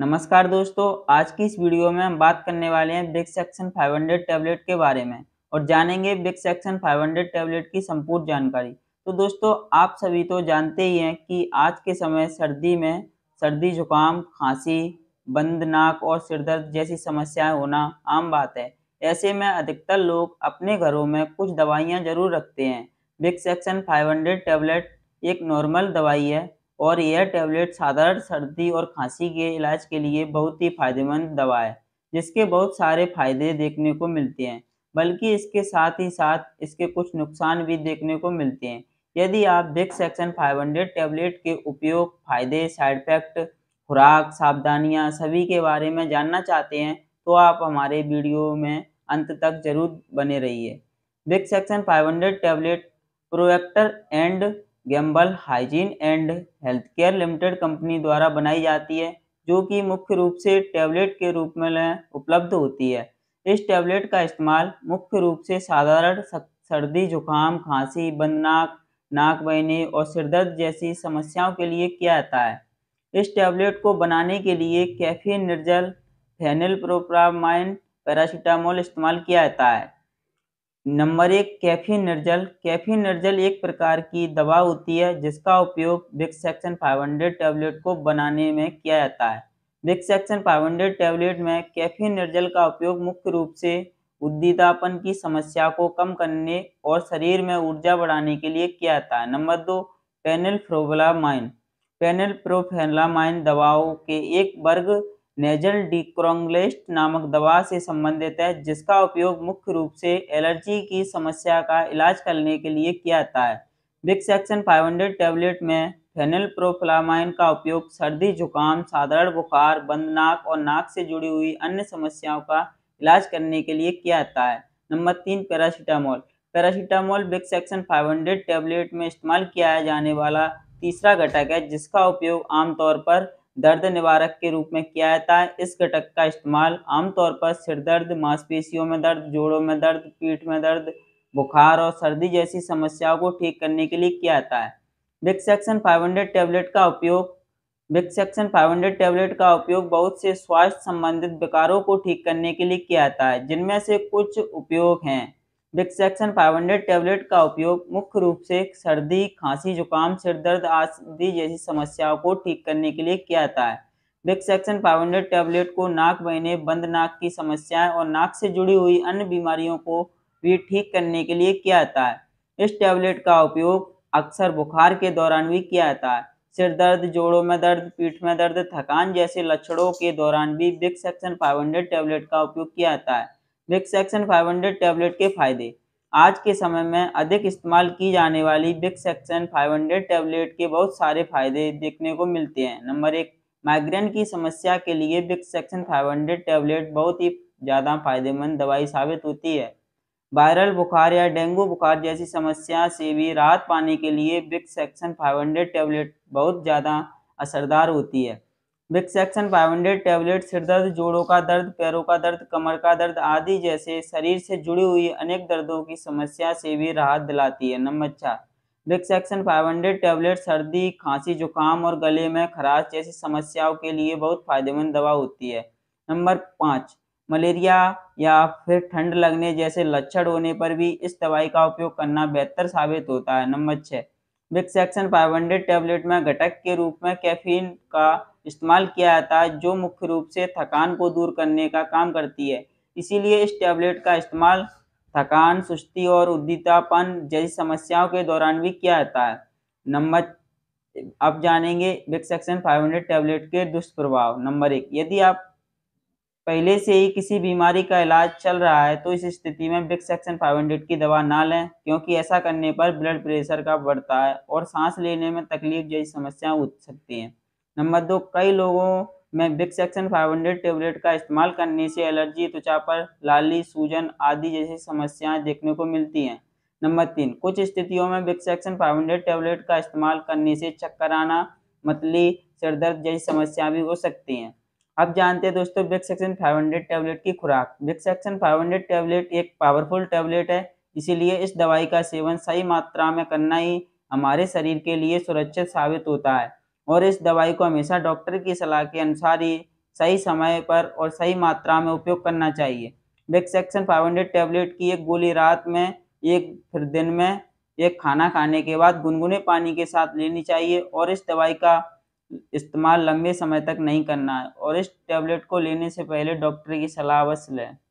नमस्कार दोस्तों आज की इस वीडियो में हम बात करने वाले हैं ब्रिक्स सेक्शन 500 टैबलेट के बारे में और जानेंगे ब्रिक्स सेक्शन 500 टैबलेट की संपूर्ण जानकारी तो दोस्तों आप सभी तो जानते ही हैं कि आज के समय सर्दी में सर्दी जुकाम खांसी बंद नाक और सिरदर्द जैसी समस्याएं होना आम बात है ऐसे में अधिकतर लोग अपने घरों में कुछ दवाइयाँ जरूर रखते हैं ब्रिक्स सेक्शन फाइव टैबलेट एक नॉर्मल दवाई है और यह टैबलेट साधारण सर्दी और खांसी के इलाज के लिए बहुत ही फायदेमंद दवा है जिसके बहुत सारे फायदे देखने को मिलते हैं बल्कि इसके साथ ही साथ इसके कुछ नुकसान भी देखने को मिलते हैं यदि आप बिग सेक्शन 500 टैबलेट के उपयोग फायदे साइड इफेक्ट खुराक सावधानियाँ सभी के बारे में जानना चाहते हैं तो आप हमारे वीडियो में अंत तक जरूर बने रहिए big section 500 tablet Procter and Gamble hygiene and health care limited company द्वारा बनाई जाती है जो कि मुख्य रूप से टैबलेट के रूप में उपलब्ध होती है इस टैबलेट का इस्तेमाल मुख्य रूप से साधारण सर्दी जुकाम खांसी बंदनाक नाक बहने और सिरदर्द जैसी समस्याओं के लिए किया जाता है इस टैबलेट को बनाने के लिए कैफीन निर्जल फेनिल प्रोप्रामाइन पैरासीटामोल इस्तेमाल किया जाता है नंबर एक कैफी निर्जल कैफी निर्जल एक प्रकार की दवा होती है जिसका उपयोग बिग सेक्शन 500 टैबलेट को बनाने में किया जाता है बिग सेक्शन 500 टैबलेट में कैफी निर्जल का उपयोग मुख्य रूप से उद्दीतापन की समस्या को कम करने और शरीर में ऊर्जा बढ़ाने के लिए किया जाता है नंबर दो पेनल फ्रोबलामाइन पेनल प्रोफेलामाइन दवाओं के एक वर्ग नेजल डिक्रोंगलेस्ट नामक दवा से संबंधित है जिसका उपयोग मुख्य रूप से एलर्जी की समस्या का इलाज करने के लिए किया जाता है बिग सेक्शन 500 टैबलेट में फेनल प्रोफ्लामाइन का उपयोग सर्दी जुकाम साधारण बुखार बंद नाक और नाक से जुड़ी हुई अन्य समस्याओं का इलाज करने के लिए किया जाता है नंबर तीन paracetamol paracetamol big section 500 tablet में इस्तेमाल किया जाने वाला तीसरा घटक है जिसका उपयोग आमतौर पर दर्द निवारक के रूप में किया जाता है इस घटक का इस्तेमाल आमतौर पर सिर दर्द मांसपेशियों में दर्द जोड़ों में दर्द पीठ में दर्द बुखार और सर्दी जैसी समस्याओं को ठीक करने के लिए किया जाता है बिग फाइव हंड्रेड टैबलेट का उपयोग बिग फाइव हंड्रेड टैबलेट का उपयोग बहुत से स्वास्थ्य संबंधित विकारों को ठीक करने के लिए किया जाता है जिनमें से कुछ उपयोग हैं फाइव 500 टैबलेट का उपयोग मुख्य रूप से सर्दी खांसी जुकाम सिर दर्द आदि जैसी समस्याओं को ठीक करने के लिए किया जाता है फाइव 500 टैबलेट को नाक बहने बंद नाक की समस्याएं और नाक से जुड़ी हुई अन्य बीमारियों को भी ठीक करने के लिए किया जाता है इस टैबलेट का उपयोग अक्सर बुखार के दौरान भी किया जाता है सिर दर्द जोड़ों में दर्द पीठ में दर्द थकान जैसे लक्षणों के दौरान भी फाइव 500 टैबलेट का उपयोग किया जाता है विक्स एक्शन 500 टैबलेट के फायदे आज के समय में अधिक इस्तेमाल की जाने वाली विक्स एक्शन 500 टैबलेट के बहुत सारे फायदे देखने को मिलते हैं नंबर एक माइग्रेन की समस्या के लिए विक्स एक्शन 500 टैबलेट बहुत ही ज़्यादा फायदेमंद दवाई साबित होती है वायरल बुखार या डेंगू बुखार जैसी समस्या से भी राहत पाने के लिए बिग सेक्शन फाइव टैबलेट बहुत ज़्यादा असरदार होती है big section five hundred tablet सिर दर्द जोड़ों का दर्द पैरों का दर्द कमर का दर्द आदि जैसे शरीर से जुड़ी हुई अनेक दर्दों की समस्या से भी राहत दिलाती है नंबर चार big section five hundred tablet सर्दी खांसी जुकाम और गले में खराश जैसी समस्याओं के लिए बहुत फायदेमंद दवा होती है नंबर पाँच मलेरिया या फिर ठंड लगने जैसे लक्षण होने पर भी इस दवाई का उपयोग करना बेहतर साबित होता है नंबर छः big section five hundred tablet में घटक के रूप में कैफीन का इस्तेमाल किया जाता है जो मुख्य रूप से थकान को दूर करने का काम करती है इसीलिए इस टैबलेट का इस्तेमाल थकान सुस्ती और उद्दीतापन जैसी समस्याओं के दौरान भी किया जाता है नंबर आप जानेंगे बिक्सेक्शन 500 टैबलेट के दुष्प्रभाव नंबर एक यदि आप पहले से ही किसी बीमारी का इलाज चल रहा है तो इस स्थिति में ब्रिक्स एक्शन 500 की दवा ना लें क्योंकि ऐसा करने पर ब्लड प्रेशर का बढ़ता है और सांस लेने में तकलीफ जैसी समस्याएं उठ सकती हैं नंबर दो कई लोगों में बिग सेक्शन 500 टेबलेट का इस्तेमाल करने से एलर्जी त्वचा पर लाली सूजन आदि जैसी समस्याएं देखने को मिलती हैं नंबर तीन कुछ स्थितियों में बिग सेक्शन 500 टेबलेट का इस्तेमाल करने से चक्कर आना मतली सिरदर्द जैसी समस्याएं भी हो सकती हैं अब जानते हैं दोस्तों बिग सेक्शन हंड्रेड टेबलेट की खुराक बिग सेक्शन हंड्रेड टैबलेट एक पावरफुल टेबलेट है इसीलिए इस दवाई का सेवन सही मात्रा में करना ही हमारे शरीर के लिए सुरक्षित साबित होता है और इस दवाई को हमेशा डॉक्टर की सलाह के अनुसार ही सही समय पर और सही मात्रा में उपयोग करना चाहिए big section five hundred tablet की एक गोली रात में एक फिर दिन में एक खाना खाने के बाद गुनगुने पानी के साथ लेनी चाहिए और इस दवाई का इस्तेमाल लंबे समय तक नहीं करना है और इस टेबलेट को लेने से पहले डॉक्टर की सलाह अवश्य लें